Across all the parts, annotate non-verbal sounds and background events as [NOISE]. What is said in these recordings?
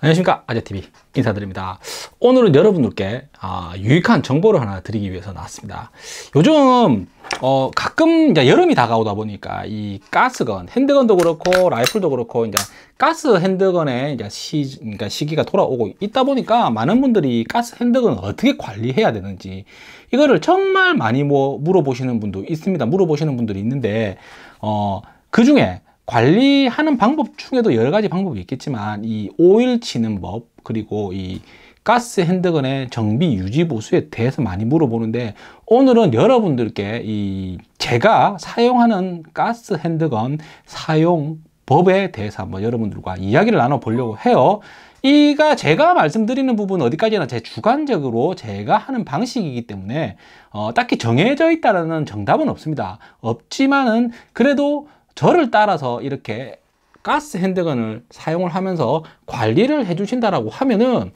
안녕하십니까 아재TV 인사드립니다 오늘은 여러분들께 아, 유익한 정보를 하나 드리기 위해서 나왔습니다 요즘 어, 가끔 이제 여름이 다가오다 보니까 이 가스건 핸드건도 그렇고 라이플도 그렇고 이제 가스 핸드건의 이제 시, 그러니까 시기가 돌아오고 있다 보니까 많은 분들이 가스 핸드건 을 어떻게 관리해야 되는지 이거를 정말 많이 뭐 물어보시는 분도 있습니다 물어보시는 분들이 있는데 어, 그 중에 관리하는 방법 중에도 여러 가지 방법이 있겠지만 이 오일 치는 법 그리고 이 가스 핸드건의 정비 유지 보수에 대해서 많이 물어보는데 오늘은 여러분들께 이 제가 사용하는 가스 핸드건 사용 법에 대해서 한번 여러분들과 이야기를 나눠보려고 해요. 이가 제가 말씀드리는 부분 어디까지나 제 주관적으로 제가 하는 방식이기 때문에 어, 딱히 정해져 있다는 정답은 없습니다. 없지만은 그래도 저를 따라서 이렇게 가스 핸드건을 사용을 하면서 관리를 해주신다라고 하면은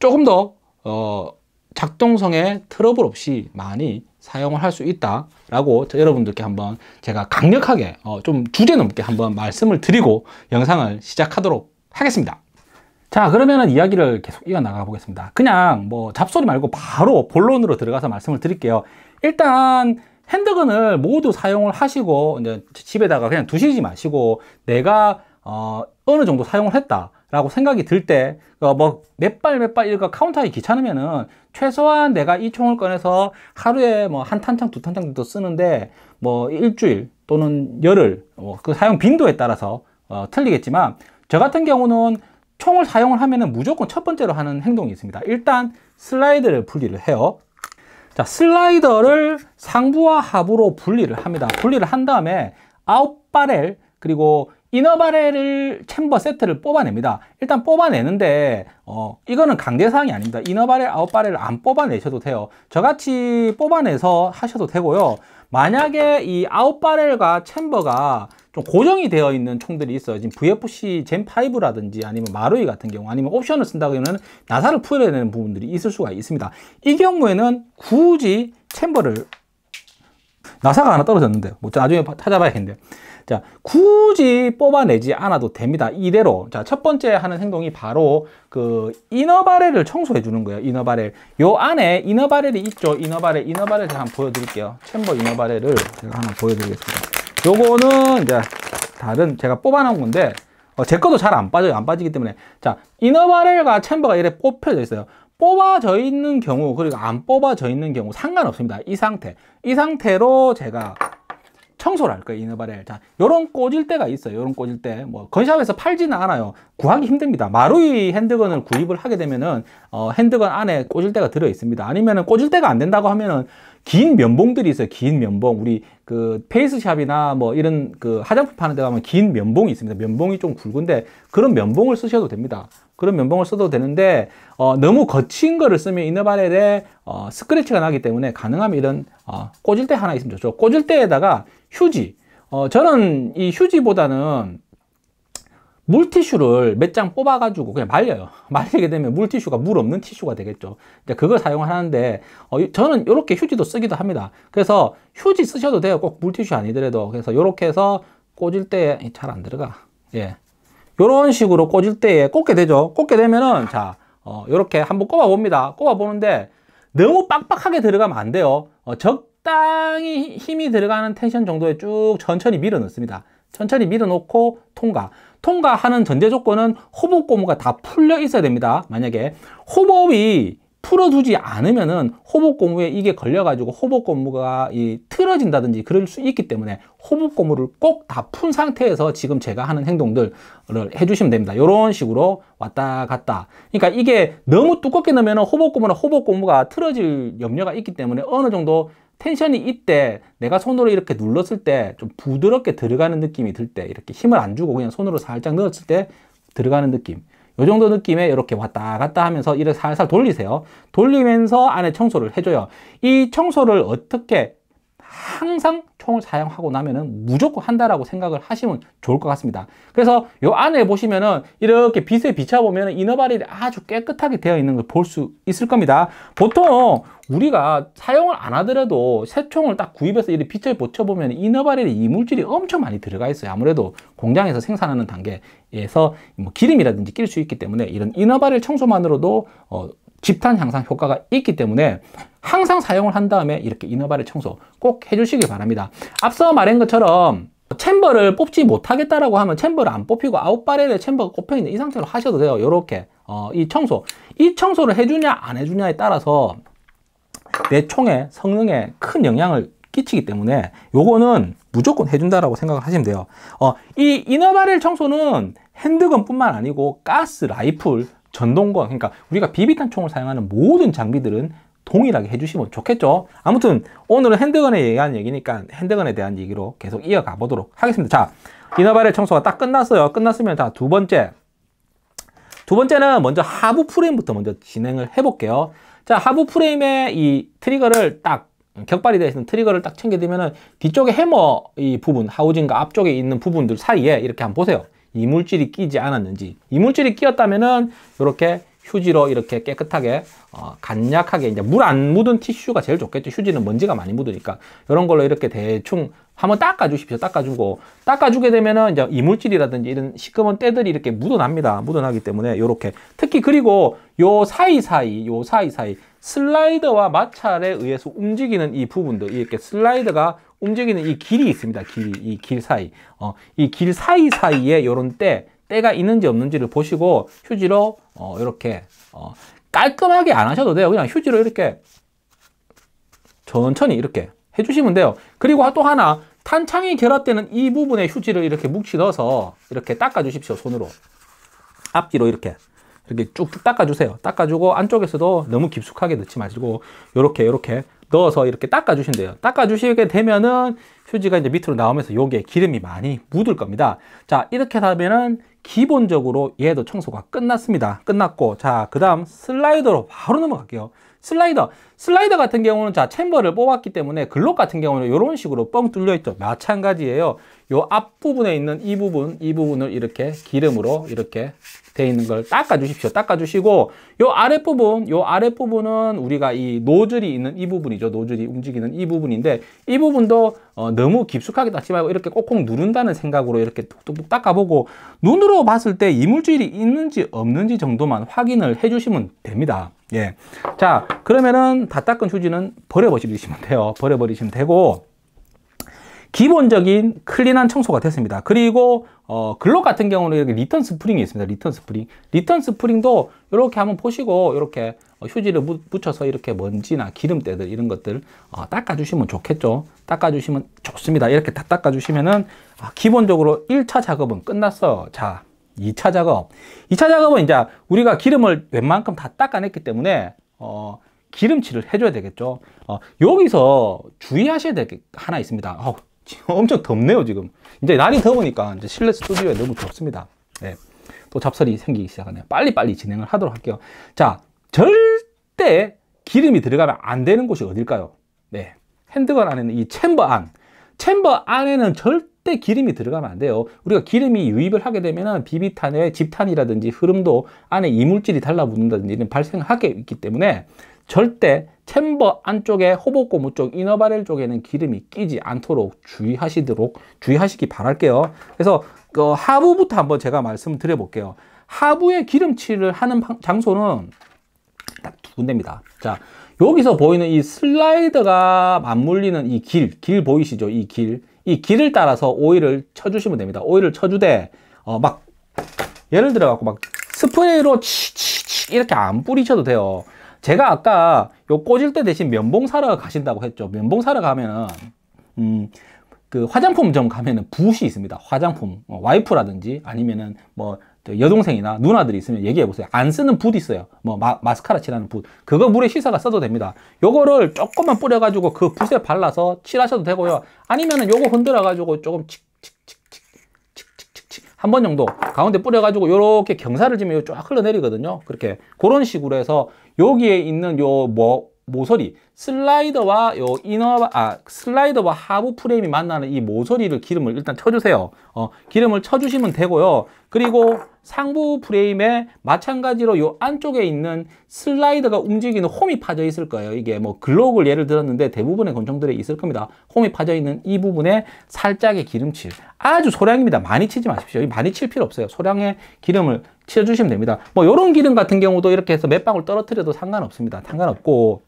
조금 더 어, 작동성에 트러블 없이 많이 사용을 할 수 있다라고 여러분들께 한번 제가 강력하게 어, 좀 주제 넘게 한번 말씀을 드리고 영상을 시작하도록 하겠습니다. 자 그러면은 이야기를 계속 이어나가 보겠습니다. 그냥 뭐 잡소리 말고 바로 본론으로 들어가서 말씀을 드릴게요. 일단 핸드건을 모두 사용을 하시고 이제 집에다가 그냥 두시지 마시고 내가 어, 어느 정도 사용을 했다 라고 생각이 들 때 뭐 몇 발 몇발 어, 이거 카운터하기 귀찮으면은 최소한 내가 이 총을 꺼내서 하루에 뭐 한 탄창 두 탄창 정도 쓰는데 뭐 일주일 또는 열흘 뭐그 사용 빈도에 따라서 어, 틀리겠지만 저 같은 경우는 총을 사용을 하면은 무조건 첫 번째로 하는 행동이 있습니다 일단 슬라이드를 분리를 해요 자, 슬라이더를 상부와 하부로 분리를 합니다. 분리를 한 다음에 아웃바렐 그리고 이너바렐을 챔버 세트를 뽑아냅니다. 일단 뽑아내는데 어, 이거는 강제사항이 아닙니다. 이너바렐, 아웃바렐을 안 뽑아내셔도 돼요. 저같이 뽑아내서 하셔도 되고요. 만약에 이 아웃바렐과 챔버가 좀 고정이 되어 있는 총들이 있어요. 지금 VFC 젠5라든지 아니면 마루이 같은 경우 아니면 옵션을 쓴다고 하면 나사를 풀어내는 부분들이 있을 수가 있습니다. 이 경우에는 굳이 챔버를 나사가 하나 떨어졌는데 뭐 나중에 찾아봐야겠는데 자 굳이 뽑아내지 않아도 됩니다 이대로 자첫 번째 하는 행동이 바로 그 이너바렐을 청소해 주는 거예요 이너바렐 요 안에 이너바렐이 있죠 이너바렐 이너바렐 제가 한번 보여드릴게요 챔버 이너바렐을 제가 한번 보여드리겠습니다 요거는 이제 다른 제가 뽑아놓은 건데 어, 제 것도 잘 안 빠져요. 안 빠지기 때문에 자 이너바렐과 챔버가 이렇게 뽑혀져 있어요. 뽑아져 있는 경우 그리고 안 뽑아져 있는 경우 상관없습니다. 이 상태 이 상태로 제가 청소를 할 거예요. 이너바렐 자 요런 꽂을 때가 있어요. 요런 꽂을 때 뭐 건샵에서 팔지는 않아요. 구하기 힘듭니다. 마루이 핸드건을 구입을 하게 되면은 어, 핸드건 안에 꽂을 때가 들어 있습니다. 아니면은 꽂을 때가 안 된다고 하면은 긴 면봉들이 있어요. 긴 면봉. 우리 그 페이스샵이나 뭐 이런 그 화장품 파는 데 가면 긴 면봉이 있습니다. 면봉이 좀 굵은데 그런 면봉을 쓰셔도 됩니다. 그런 면봉을 써도 되는데 어, 너무 거친 거를 쓰면 이너바렐에 어, 스크래치가 나기 때문에 가능하면 이런 어, 꽂을 때 하나 있으면 좋죠. 꽂을 때에다가 휴지. 어, 저는 이 휴지보다는 물티슈를 몇 장 뽑아가지고 그냥 말려요. [LAUGHS] 말리게 되면 물티슈가 물 없는 티슈가 되겠죠. 이제 그걸 사용하는데 어, 저는 이렇게 휴지도 쓰기도 합니다. 그래서 휴지 쓰셔도 돼요. 꼭 물티슈 아니더라도 그래서 이렇게 해서 꽂을 때 잘 안 들어가. 예, 이런 식으로 꽂을 때에 꽂게 되죠. 꽂게 되면은 자 이렇게 어, 한번 꼽아 봅니다. 꼽아 보는데 너무 빡빡하게 들어가면 안 돼요. 어, 적당히 힘이 들어가는 텐션 정도에 쭉 천천히 밀어 넣습니다. 천천히 밀어 넣고 통과. 통과하는 전제 조건은 호법 고무가 다 풀려 있어야 됩니다. 만약에 호법이 풀어두지 않으면은 호복 고무에 이게 걸려가지고 호복 고무가 이 틀어진다든지 그럴 수 있기 때문에 호복 고무를 꼭 다 푼 상태에서 지금 제가 하는 행동들을 해주시면 됩니다. 이런 식으로 왔다 갔다. 그러니까 이게 너무 두껍게 넣으면 호복 고무나 호복 고무가 틀어질 염려가 있기 때문에 어느 정도 텐션이 이때 내가 손으로 이렇게 눌렀을 때 좀 부드럽게 들어가는 느낌이 들 때 이렇게 힘을 안 주고 그냥 손으로 살짝 넣었을 때 들어가는 느낌 요 정도 느낌에 이렇게 왔다 갔다 하면서 이렇게 살살 돌리세요 돌리면서 안에 청소를 해줘요 이 청소를 어떻게 항상 총을 사용하고 나면은 무조건 한다라고 생각을 하시면 좋을 것 같습니다. 그래서 요 안에 보시면은 이렇게 빛에 비춰보면은 이너바릴이 아주 깨끗하게 되어 있는 걸 볼 수 있을 겁니다. 보통 우리가 사용을 안 하더라도 새총을 딱 구입해서 이렇게 빛을 보쳐보면 이너바릴에 이물질이 엄청 많이 들어가 있어요. 아무래도 공장에서 생산하는 단계에서 뭐 기름이라든지 낄 수 있기 때문에 이런 이너바릴 청소만으로도 어, 집탄 향상 효과가 있기 때문에 항상 사용을 한 다음에 이렇게 이너바를 청소 꼭 해주시기 바랍니다. 앞서 말한 것처럼 챔버를 뽑지 못하겠다라고 하면 챔버를 안 뽑히고 아웃바렐에 챔버가 꼽혀있는 이 상태로 하셔도 돼요. 이렇게 어, 이 청소. 이 청소를 해주냐 안 해주냐에 따라서 내 총의 성능에 큰 영향을 끼치기 때문에 요거는 무조건 해준다라고 생각을 하시면 돼요. 어, 이 이너바렐 청소는 핸드건 뿐만 아니고 가스 라이플 전동건, 그러니까 우리가 비비탄 총을 사용하는 모든 장비들은 동일하게 해주시면 좋겠죠. 아무튼 오늘은 핸드건에 대한 얘기니까 핸드건에 대한 얘기로 계속 이어가 보도록 하겠습니다. 자, 이너바의 청소가 딱 끝났어요. 끝났으면 다 두 번째. 두 번째는 먼저 하부 프레임부터 먼저 진행을 해볼게요. 자, 하부 프레임에 이 트리거를 딱 격발이 되어 있는 트리거를 딱 챙겨두면은 뒤쪽에 해머 이 부분, 하우징과 앞쪽에 있는 부분들 사이에 이렇게 한번 보세요. 이물질이 끼지 않았는지 이물질이 끼었다면은 이렇게 휴지로 이렇게 깨끗하게 어, 간략하게 이제 물 안 묻은 티슈가 제일 좋겠죠 휴지는 먼지가 많이 묻으니까 이런 걸로 이렇게 대충 한번 닦아 주십시오 닦아 주고 닦아 주게 되면은 이제 이물질이라든지 이런 시커먼 때들이 이렇게 묻어납니다 묻어나기 때문에 이렇게 특히 그리고 요 사이사이 요 사이사이 슬라이더와 마찰에 의해서 움직이는 이부분도 이렇게 슬라이더가 움직이는 이 길이 있습니다. 길이, 길 사이. 어, 이 길 사이 사이에 요런 때, 때가 있는지 없는지를 보시고 휴지로 어, 이렇게 어, 깔끔하게 안 하셔도 돼요. 그냥 휴지로 이렇게 천천히 이렇게 해주시면 돼요. 그리고 또 하나 탄창이 결합되는 이 부분에 휴지를 이렇게 묵히 넣어서 이렇게 닦아주십시오. 손으로 앞뒤로 이렇게 이렇게 쭉쭉 닦아주세요. 닦아주고 안쪽에서도 너무 깊숙하게 넣지 마시고 이렇게 이렇게 넣어서 이렇게 닦아주신대요 닦아주시게 되면은 휴지가 이제 밑으로 나오면서 여기에 기름이 많이 묻을 겁니다. 자, 이렇게 하면은 기본적으로 얘도 청소가 끝났습니다. 끝났고, 자, 그 다음 슬라이더로 바로 넘어갈게요. 슬라이더. 슬라이더 같은 경우는 자, 챔버를 뽑았기 때문에 글록 같은 경우는 이런 식으로 뻥 뚫려 있죠. 마찬가지예요. 요 앞부분에 있는 이 부분, 이 부분을 이렇게 기름으로 이렇게 돼 있는 걸 닦아 주십시오. 닦아 주시고 요 아랫부분, 요 아랫부분은 우리가 이 노즐이 있는 이 부분이죠. 노즐이 움직이는 이 부분인데 이 부분도 어, 너무 깊숙하게 닦지 말고 이렇게 꼭꼭 누른다는 생각으로 이렇게 뚝뚝뚝 닦아보고 눈으로 봤을 때 이물질이 있는지 없는지 정도만 확인을 해 주시면 됩니다. 예. 자, 그러면은 다 닦은 휴지는 버려 버리시면 돼요. 버려 버리시면 되고 기본적인 클린한 청소가 됐습니다. 그리고 어, 글록 같은 경우는 이렇게 리턴 스프링이 있습니다. 리턴 스프링. 리턴 스프링도 이렇게 한번 보시고 이렇게 휴지를 붙여서 이렇게 먼지나 기름때들 이런 것들 어, 닦아주시면 좋겠죠. 닦아주시면 좋습니다. 이렇게 다 닦아주시면은 어, 기본적으로 1차 작업은 끝났어. 자, 2차 작업. 2차 작업은 이제 우리가 기름을 웬만큼 다 닦아냈기 때문에 어, 기름칠을 해줘야 되겠죠. 어, 여기서 주의하셔야 될 게 하나 있습니다. 어, 엄청 덥네요 지금 이제 날이 더우니까 이제 실내 스튜디오에 너무 덥습니다 네. 또 잡설이 생기기 시작하네요 빨리빨리 진행을 하도록 할게요 자 절대 기름이 들어가면 안 되는 곳이 어딜까요 네 핸드건 안에는 이 챔버 안 챔버 안에는 절대 기름이 들어가면 안 돼요 우리가 기름이 유입을 하게 되면 비비탄의 집탄이라든지 흐름도 안에 이물질이 달라붙는다든지 이런 발생하게 있기 때문에 절대 챔버 안쪽에 호복고무 쪽 이너바렐 쪽에는 기름이 끼지 않도록 주의하시도록 주의하시기 바랄게요. 그래서 그 하부부터 한번 제가 말씀드려 볼게요. 하부에 기름칠을 하는 장소는 딱 두 군데입니다. 자, 여기서 보이는 이 슬라이드가 맞물리는 이 길, 길 보이시죠? 이 길. 이 길을 따라서 오일을 쳐주시면 됩니다. 오일을 쳐주되, 어, 막, 예를 들어갖고 막 스프레이로 치치 치 이렇게 안 뿌리셔도 돼요. 제가 아까 요 꽂을 때 대신 면봉 사러 가신다고 했죠. 면봉 사러 가면은 음, 그 화장품점 가면은 붓이 있습니다. 화장품 어, 와이프라든지 아니면은 뭐 여동생이나 누나들이 있으면 얘기해 보세요. 안 쓰는 붓 있어요. 뭐 마, 마스카라 칠하는 붓. 그거 물에 씻어가 써도 됩니다. 요거를 조금만 뿌려가지고 그 붓에 발라서 칠하셔도 되고요. 아니면은 요거 흔들어가지고 조금 한번 정도 가운데 뿌려가지고 이렇게 경사를 지면 쫙 흘러내리거든요. 그렇게 그런 식으로 해서 여기에 있는 요 뭐, 모서리 슬라이더와 요 이너 아 슬라이더와 하부 프레임이 만나는 이 모서리를 기름을 일단 쳐주세요. 어, 기름을 쳐주시면 되고요. 그리고 상부 프레임에 마찬가지로 요 안쪽에 있는 슬라이드가 움직이는 홈이 파져 있을 거예요. 이게 뭐 글록을 예를 들었는데 대부분의 권총들이 있을 겁니다. 홈이 파져 있는 이 부분에 살짝의 기름칠. 아주 소량입니다. 많이 치지 마십시오. 많이 칠 필요 없어요. 소량의 기름을 칠해주시면 됩니다. 뭐 이런 기름 같은 경우도 이렇게 해서 몇 방울 떨어뜨려도 상관없습니다. 상관없고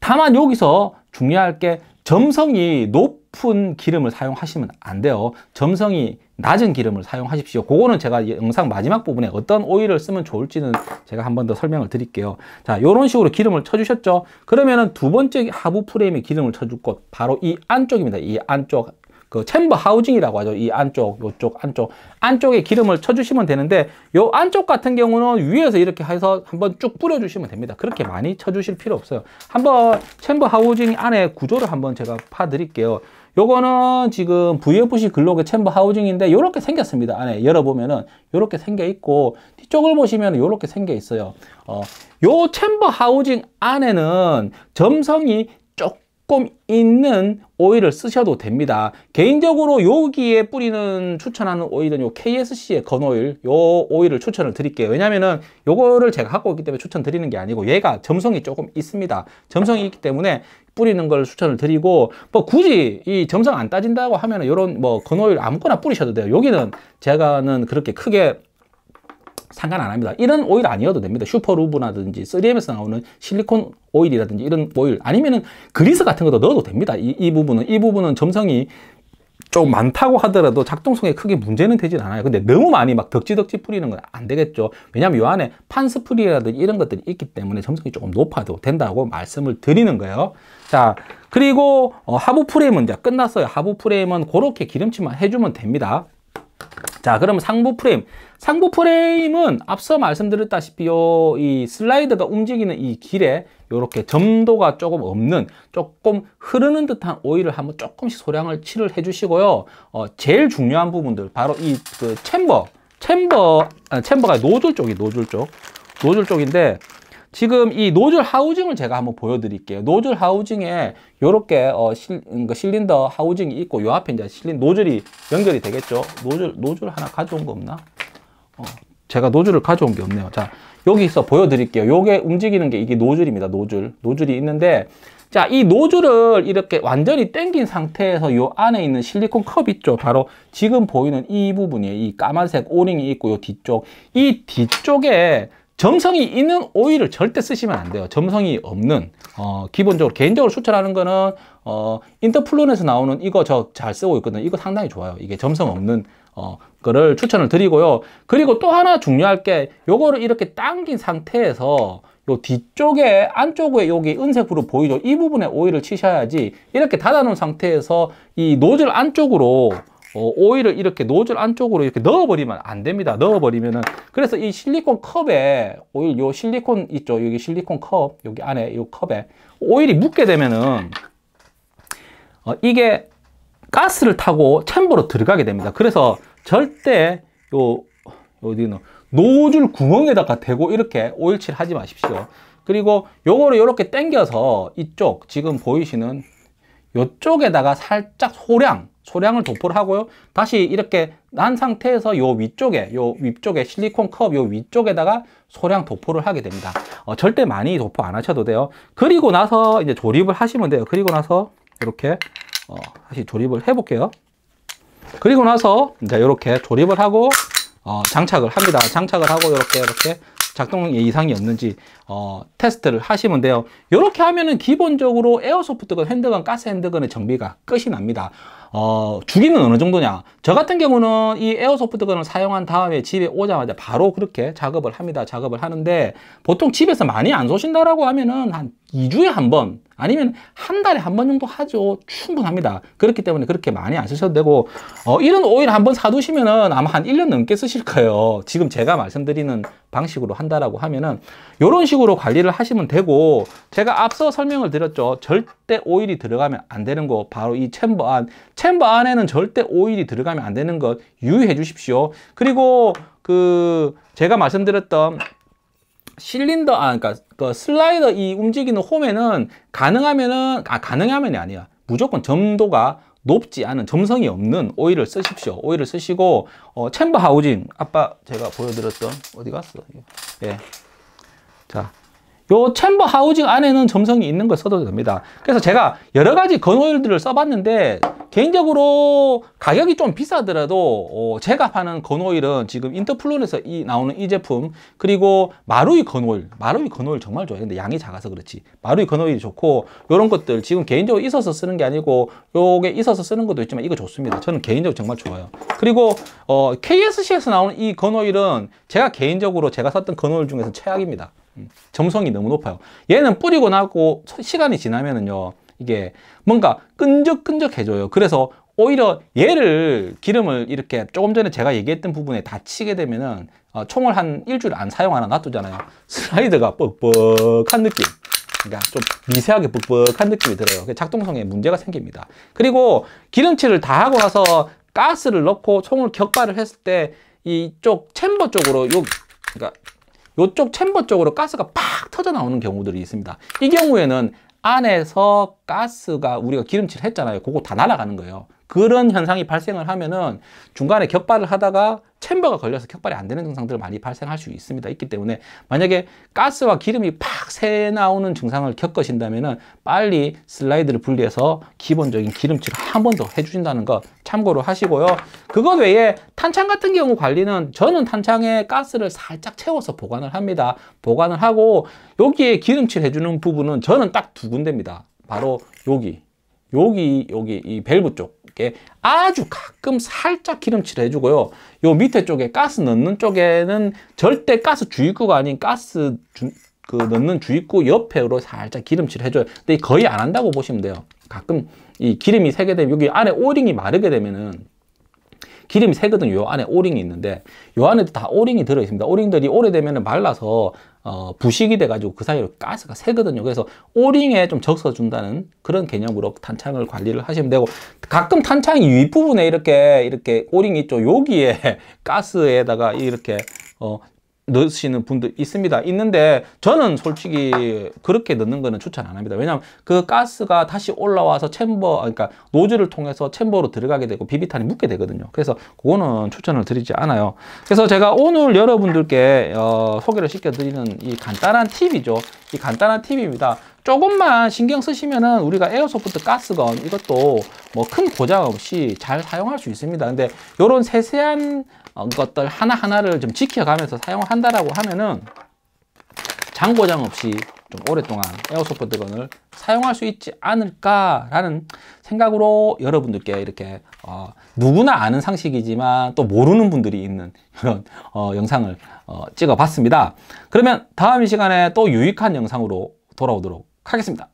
다만 여기서 중요할 게 점성이 높 높은 기름을 사용하시면 안 돼요. 점성이 낮은 기름을 사용하십시오. 그거는 제가 영상 마지막 부분에 어떤 오일을 쓰면 좋을지는 제가 한 번 더 설명을 드릴게요. 자, 이런 식으로 기름을 쳐주셨죠? 그러면은 두 번째 하부 프레임에 기름을 쳐줄 곳, 바로 이 안쪽입니다. 이 안쪽 그 챔버 하우징이라고 하죠. 이 안쪽, 요쪽, 안쪽. 안쪽에 기름을 쳐주시면 되는데 요 안쪽 같은 경우는 위에서 이렇게 해서 한번 쭉 뿌려주시면 됩니다. 그렇게 많이 쳐주실 필요 없어요. 한번 챔버 하우징 안에 구조를 한번 제가 파드릴게요. 요거는 지금 VFC 글로그 챔버 하우징인데 요렇게 생겼습니다. 안에 열어보면은 요렇게 생겨 있고 뒤쪽을 보시면 요렇게 생겨 있어요. 어, 요 챔버 하우징 안에는 점성이 쪽 조금 있는 오일을 쓰셔도 됩니다. 개인적으로 여기에 뿌리는 추천하는 오일은 요 KSC의 건오일, 요 오일을 추천을 드릴게요. 왜냐면은 요거를 제가 갖고 있기 때문에 추천드리는 게 아니고 얘가 점성이 조금 있습니다. 점성이 있기 때문에 뿌리는 걸 추천을 드리고 뭐 굳이 이 점성 안 따진다고 하면은 요런 뭐 건오일 아무거나 뿌리셔도 돼요. 여기는 제가는 그렇게 크게 상관 안 합니다. 이런 오일 아니어도 됩니다. 슈퍼루브라든지 3M에서 나오는 실리콘 오일이라든지 이런 오일 아니면은 그리스 같은 것도 넣어도 됩니다. 이, 이 부분은 이 부분은 점성이 좀 많다고 하더라도 작동성에 크게 문제는 되진 않아요. 근데 너무 많이 막 덕지덕지 뿌리는 건 안 되겠죠. 왜냐하면 이 안에 판스프리라든지 이런 것들이 있기 때문에 점성이 조금 높아도 된다고 말씀을 드리는 거예요. 자, 그리고 어, 하부 프레임은 이제 끝났어요. 하부 프레임은 그렇게 기름칠만 해주면 됩니다. 자 그럼 상부 프레임 상부 프레임은 앞서 말씀드렸다시피 요이 슬라이드가 움직이는 이 길에 이렇게 점도가 조금 없는 조금 흐르는 듯한 오일을 한번 조금씩 소량을 칠을 해 주시고요 어, 제일 중요한 부분들 바로 이그 챔버 챔버 아, 챔버가 노즐 쪽이 노즐 쪽 노즐 쪽인데 지금 이 노즐 하우징을 제가 한번 보여드릴게요. 노즐 하우징에 이렇게 어, 실, 그러니까 실린더 하우징이 있고 요 앞에 이제 실린 노즐이 연결이 되겠죠. 노즐 노즐 하나 가져온 거 없나? 어, 제가 노즐을 가져온 게 없네요. 자 여기서 보여드릴게요. 요게 움직이는 게 이게 노즐입니다. 노즐 노즐이 있는데 자, 이 노즐을 이렇게 완전히 당긴 상태에서 요 안에 있는 실리콘 컵 있죠. 바로 지금 보이는 이 부분이에요. 이 까만색 오링이 있고 요 뒤쪽. 이 뒤쪽에 점성이 있는 오일을 절대 쓰시면 안 돼요. 점성이 없는 어, 기본적으로 개인적으로 추천하는 거는 어, 인터플론에서 나오는 이거 저 잘 쓰고 있거든요. 이거 상당히 좋아요. 이게 점성 없는 어, 거를 추천을 드리고요. 그리고 또 하나 중요할 게 요거를 이렇게 당긴 상태에서 요 뒤쪽에 안쪽에 여기 은색으로 보이죠. 이 부분에 오일을 치셔야지 이렇게 닫아놓은 상태에서 이 노즐 안쪽으로 어, 오일을 이렇게 노즐 안쪽으로 이렇게 넣어버리면 안 됩니다. 넣어버리면은 그래서 이 실리콘 컵에 오일 요 실리콘 있죠. 여기 실리콘 컵 여기 안에 요 컵에 오일이 묻게 되면은 어, 이게 가스를 타고 챔버로 들어가게 됩니다. 그래서 절대 요 어디는 노즐 구멍에다가 대고 이렇게 오일칠 하지 마십시오. 그리고 요거를 요렇게 당겨서 이쪽 지금 보이시는 이쪽에다가 살짝 소량 소량을 도포를 하고요. 다시 이렇게 난 상태에서 요 위쪽에 요 위쪽에 실리콘 컵요 위쪽에다가 소량 도포를 하게 됩니다. 어, 절대 많이 도포 안 하셔도 돼요. 그리고 나서 이제 조립을 하시면 돼요. 그리고 나서 이렇게 어, 다시 조립을 해볼게요. 그리고 나서 이제 이렇게 조립을 하고 어, 장착을 합니다. 장착을 하고 이렇게 이렇게 작동 이상이 없는지 어, 테스트를 하시면 돼요. 이렇게 하면은 기본적으로 에어소프트건 핸드건 가스 핸드건의 정비가 끝이 납니다. 어, 주기는 어느 정도냐 저 같은 경우는 이 에어소프트건을 사용한 다음에 집에 오자마자 바로 그렇게 작업을 합니다 작업을 하는데 보통 집에서 많이 안 쏘신다라고 하면은 한 2주에 한 번 아니면 한 달에 한 번 정도 하죠 충분합니다 그렇기 때문에 그렇게 많이 안 쓰셔도 되고 어, 이런 오일 한 번 사두시면은 아마 한 1년 넘게 쓰실 거예요 지금 제가 말씀드리는 방식으로 한다라고 하면은 이런 식으로 관리를 하시면 되고 제가 앞서 설명을 드렸죠 절대 오일이 들어가면 안 되는 거 바로 이 챔버 안 아, 챔버 안에는 절대 오일이 들어가면 안 되는 것 유의해 주십시오. 그리고 그 제가 말씀드렸던 실린더 아 그러니까 그 슬라이더 이 움직이는 홈에는 가능하면은 아 가능하면이 아니야. 무조건 점도가 높지 않은 점성이 없는 오일을 쓰십시오. 오일을 쓰시고 어, 챔버 하우징 아빠 제가 보여드렸던 어디 갔어? 예. 자, 요 챔버 하우징 안에는 점성이 있는 걸 써도 됩니다. 그래서 제가 여러 가지 건오일들을 써봤는데 개인적으로 가격이 좀 비싸더라도 어 제가 파는 건오일은 지금 인터플론에서 이 나오는 이 제품 그리고 마루이 건오일 마루이 건오일 정말 좋아요. 근데 양이 작아서 그렇지 마루이 건오일이 좋고 요런 것들 지금 개인적으로 있어서 쓰는 게 아니고 요게 있어서 쓰는 것도 있지만 이거 좋습니다. 저는 개인적으로 정말 좋아요. 그리고 어 KSC에서 나오는 이 건오일은 제가 개인적으로 제가 샀던 건오일 중에서 최악입니다. 점성이 너무 높아요. 얘는 뿌리고 나고 시간이 지나면은요. 이게 뭔가 끈적끈적해져요. 그래서 오히려 얘를 기름을 이렇게 조금 전에 제가 얘기했던 부분에 다치게 되면은 어, 총을 한 일주일 안 사용하나 놔두잖아요. 슬라이드가 뻑뻑한 느낌. 그러니까 좀 미세하게 뻑뻑한 느낌이 들어요. 작동성에 문제가 생깁니다. 그리고 기름칠을 다 하고 나서 가스를 넣고 총을 격발을 했을 때 이쪽 챔버 쪽으로 요 그러니까 이쪽 챔버 쪽으로 가스가 팍 터져 나오는 경우들이 있습니다. 이 경우에는 안에서 가스가 우리가 기름칠 했잖아요. 그거 다 날아가는 거예요. 그런 현상이 발생을 하면은 중간에 격발을 하다가 챔버가 걸려서 격발이 안 되는 증상들을 많이 발생할 수 있습니다. 있기 때문에 만약에 가스와 기름이 팍 새 나오는 증상을 겪으신다면은 빨리 슬라이드를 분리해서 기본적인 기름칠을 한 번 더 해주신다는 거 참고로 하시고요. 그것 외에 탄창 같은 경우 관리는 저는 탄창에 가스를 살짝 채워서 보관을 합니다. 보관을 하고 여기에 기름칠 해주는 부분은 저는 딱 두 군데입니다. 바로 여기, 여기, 여기 이 밸브 쪽. 가게 아주 가끔 살짝 기름칠 해주고요. 요 밑에 쪽에 가스 넣는 쪽에는 절대 가스 주입구가 아닌 가스 주, 그 넣는 주입구 옆에로 살짝 기름칠 해줘요. 근데 거의 안 한다고 보시면 돼요. 가끔 이 기름이 새게 되면 여기 안에 오링이 마르게 되면은 기름이 새거든 요 안에 오링이 있는데 요 안에도 다 오링이 들어 있습니다. 오링들이 오래되면 말라서 어, 부식이 돼가지고 그 사이로 가스가 새거든요. 그래서 오링에 좀 적셔준다는 그런 개념으로 탄창을 관리를 하시면 되고 가끔 탄창 윗부분에 이렇게 이렇게 오링이 있죠. 여기에 [LAUGHS] 가스에다가 이렇게 어, 넣으시는 분도 있습니다. 있는데 저는 솔직히 그렇게 넣는 거는 추천 안 합니다. 왜냐하면 그 가스가 다시 올라와서 챔버, 아, 그러니까 노즐을 통해서 챔버로 들어가게 되고 비비탄이 묻게 되거든요. 그래서 그거는 추천을 드리지 않아요. 그래서 제가 오늘 여러분들께 어, 소개를 시켜드리는 이 간단한 팁이죠. 이 간단한 팁입니다. 조금만 신경 쓰시면은 우리가 에어소프트 가스건 이것도 뭐 큰 고장 없이 잘 사용할 수 있습니다. 근데 요런 세세한 어, 것들 하나하나를 좀 지켜가면서 사용을 한다라고 하면은 장고장 없이 좀 오랫동안 에어소프트건을 사용할 수 있지 않을까라는 생각으로 여러분들께 이렇게 어, 누구나 아는 상식이지만 또 모르는 분들이 있는 그런 [LAUGHS] 어, 영상을 어, 찍어봤습니다. 그러면 다음 시간에 또 유익한 영상으로 돌아오도록 하겠습니다.